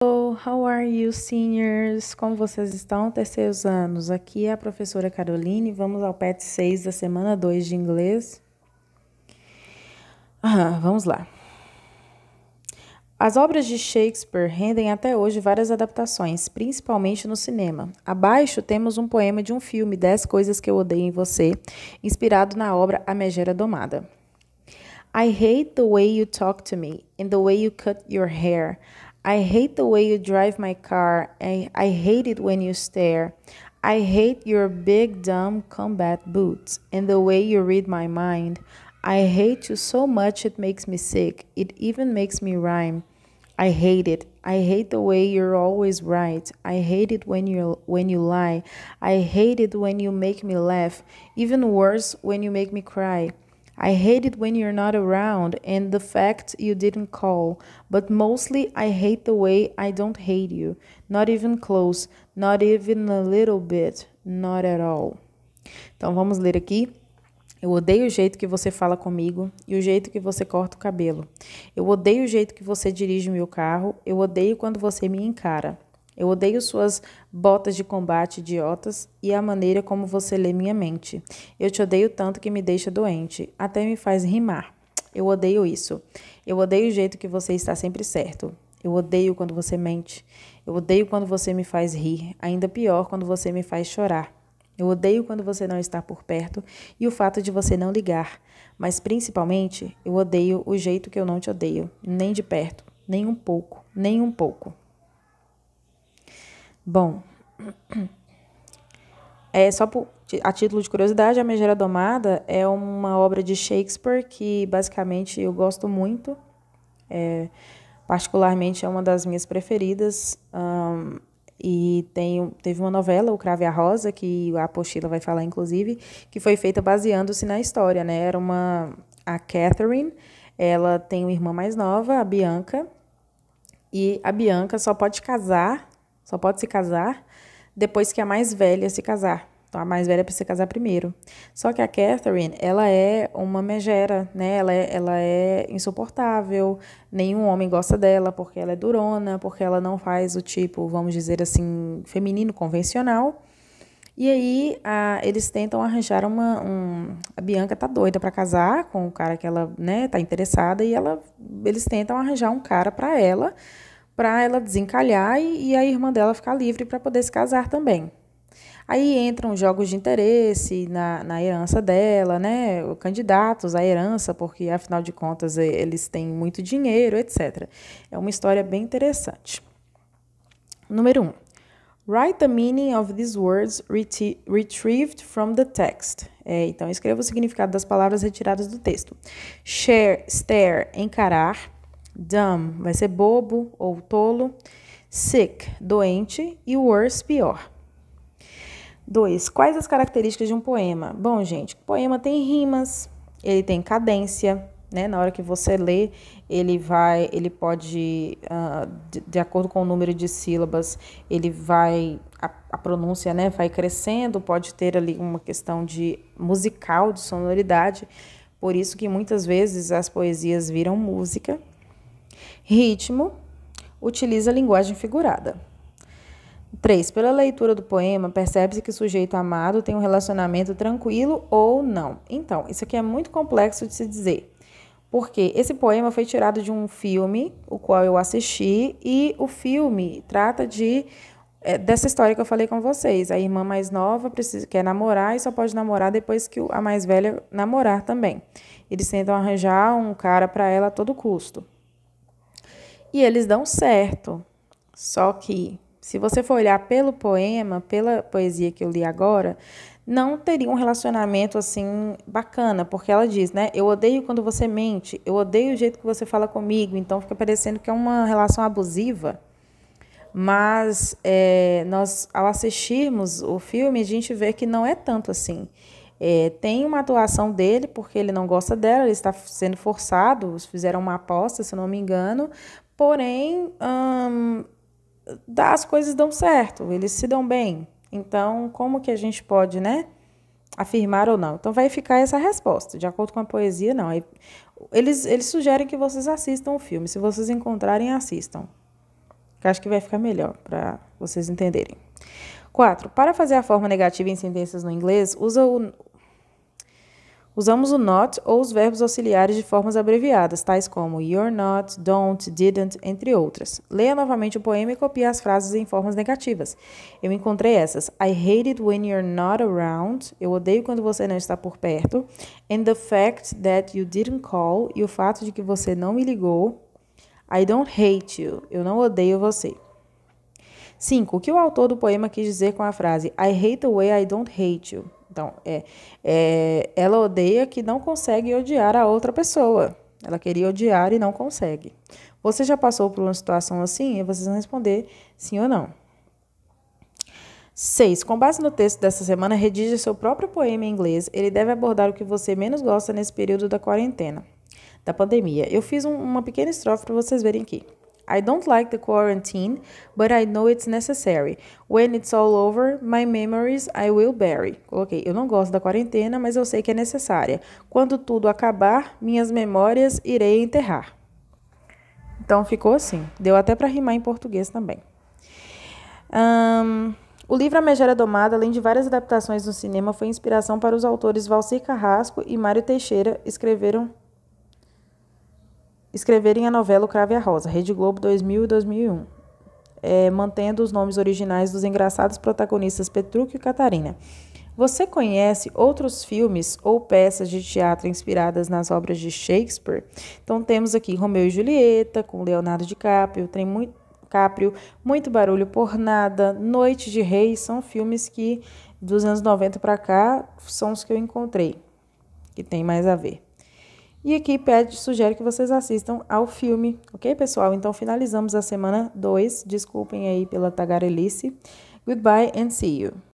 Hello, how are you, seniors? Como vocês estão, terceiros anos? Aqui é a professora Caroline. Vamos ao PET 6 da semana 2 de inglês. Ah, vamos lá. As obras de Shakespeare rendem até hoje várias adaptações, principalmente no cinema. Abaixo temos um poema de um filme, 10 Coisas que Eu Odeio em Você, inspirado na obra A Megera Domada. I hate the way you talk to me and the way you cut your hair. I hate the way you drive my car. I, I hate it when you stare. I hate your big dumb combat boots and the way you read my mind. I hate you so much it makes me sick. It even makes me rhyme. I hate it. I hate the way you're always right. I hate it when you when you lie. I hate it when you make me laugh. Even worse when you make me cry. I hate it when you're not around and the fact you didn't call. But mostly I hate the way I don't hate you. Not even close. Not even a little bit. Not at all. Então vamos ler aqui. Eu odeio o jeito que você fala comigo e o jeito que você corta o cabelo. Eu odeio o jeito que você dirige o meu carro. Eu odeio quando você me encara. Eu odeio suas botas de combate idiotas e a maneira como você lê minha mente. Eu te odeio tanto que me deixa doente, até me faz rimar. Eu odeio isso. Eu odeio o jeito que você está sempre certo. Eu odeio quando você mente. Eu odeio quando você me faz rir. Ainda pior, quando você me faz chorar. Eu odeio quando você não está por perto e o fato de você não ligar. Mas principalmente, eu odeio o jeito que eu não te odeio, nem de perto, nem um pouco, nem um pouco. Bom, é só por, a título de curiosidade, A Megera Domada é uma obra de Shakespeare que basicamente eu gosto muito. É, particularmente é uma das minhas preferidas. Um, e tem, teve uma novela, O Crave a Rosa, que a apostila vai falar, inclusive, que foi feita baseando-se na história, né? Era uma... A Catherine, ela tem uma irmã mais nova, a Bianca, e a Bianca só pode casar só pode se casar depois que a mais velha se casar. Então, a mais velha precisa casar primeiro. Só que a Catherine, ela é uma megera, né? Ela é, ela é insuportável, nenhum homem gosta dela porque ela é durona, porque ela não faz o tipo, vamos dizer assim, feminino convencional. E aí, a, eles tentam arranjar uma. Um, a Bianca tá doida para casar com o cara que ela, né, tá interessada, e ela, eles tentam arranjar um cara para ela para ela desencalhar e, e a irmã dela ficar livre para poder se casar também. Aí entram jogos de interesse na, na herança dela, né? Candidatos à herança, porque afinal de contas eles têm muito dinheiro, etc. É uma história bem interessante. Número 1. Um, write the meaning of these words retrieved from the text. É, então, escreva o significado das palavras retiradas do texto. Share, stare, encarar dumb vai ser bobo ou tolo, sick, doente e worse, pior. 2. Quais as características de um poema? Bom, gente, o poema tem rimas, ele tem cadência, né? Na hora que você lê, ele vai, ele pode, uh, de, de, acordo com o número de sílabas, ele vai, a, a, pronúncia, né, vai crescendo, pode ter ali uma questão de musical, de sonoridade. Por isso que muitas vezes as poesias viram música, Ritmo utiliza linguagem figurada. 3. Pela leitura do poema, percebe-se que o sujeito amado tem um relacionamento tranquilo ou não. Então, isso aqui é muito complexo de se dizer, porque esse poema foi tirado de um filme, o qual eu assisti, e o filme trata de é, dessa história que eu falei com vocês. A irmã mais nova precisa, quer namorar e só pode namorar depois que a mais velha namorar também. Eles tentam arranjar um cara para ela a todo custo e eles dão certo. Só que, se você for olhar pelo poema, pela poesia que eu li agora, não teria um relacionamento assim bacana, porque ela diz, né? Eu odeio quando você mente, eu odeio o jeito que você fala comigo, então fica parecendo que é uma relação abusiva. Mas é, nós, ao assistirmos o filme, a gente vê que não é tanto assim. É, tem uma atuação dele, porque ele não gosta dela, ele está sendo forçado, fizeram uma aposta, se não me engano, porém hum, as coisas dão certo, eles se dão bem. Então, como que a gente pode, né, afirmar ou não? Então, vai ficar essa resposta. De acordo com a poesia, não. Eles, eles sugerem que vocês assistam o filme. Se vocês encontrarem, assistam. que acho que vai ficar melhor para vocês entenderem. 4. Para fazer a forma negativa em sentenças no inglês, usa o, Usamos o not ou os verbos auxiliares de formas abreviadas, tais como you're not, don't, didn't, entre outras. Leia novamente o poema e copie as frases em formas negativas. Eu encontrei essas: I hate it when you're not around. Eu odeio quando você não está por perto. And the fact that you didn't call. E o fato de que você não me ligou. I don't hate you. Eu não odeio você. 5. O que o autor do poema quis dizer com a frase I hate the way I don't hate you? Então, é, é, ela odeia que não consegue odiar a outra pessoa. Ela queria odiar e não consegue. Você já passou por uma situação assim? E vocês vão responder sim ou não. 6. Com base no texto dessa semana, redija seu próprio poema em inglês. Ele deve abordar o que você menos gosta nesse período da quarentena, da pandemia. Eu fiz um, uma pequena estrofe para vocês verem aqui. I don't like the quarantine, but I know it's necessary. When it's all over, my memories I will bury. Coloquei, eu não gosto da quarentena, mas eu sei que é necessária. Quando tudo acabar, minhas memórias irei enterrar. Então ficou assim. Deu até para rimar em português também. Um, o livro A Megera Domada, além de várias adaptações no cinema, foi inspiração para os autores Valcir Carrasco e Mário Teixeira escreveram escreverem a novela O Crave a Rosa, Rede Globo 2000 e 2001, é, eh, mantendo os nomes originais dos engraçados protagonistas Petrucco e Catarina. Você conhece outros filmes ou peças de teatro inspiradas nas obras de Shakespeare? Então temos aqui Romeu e Julieta, com Leonardo DiCaprio, tem muito, Caprio, Muito Barulho por Nada, Noite de Reis, são filmes que dos anos 90 para cá são os que eu encontrei, que tem mais a ver. E aqui pede, sugere que vocês assistam ao filme, ok, pessoal? Então finalizamos a semana 2. Desculpem aí pela tagarelice. Goodbye and see you.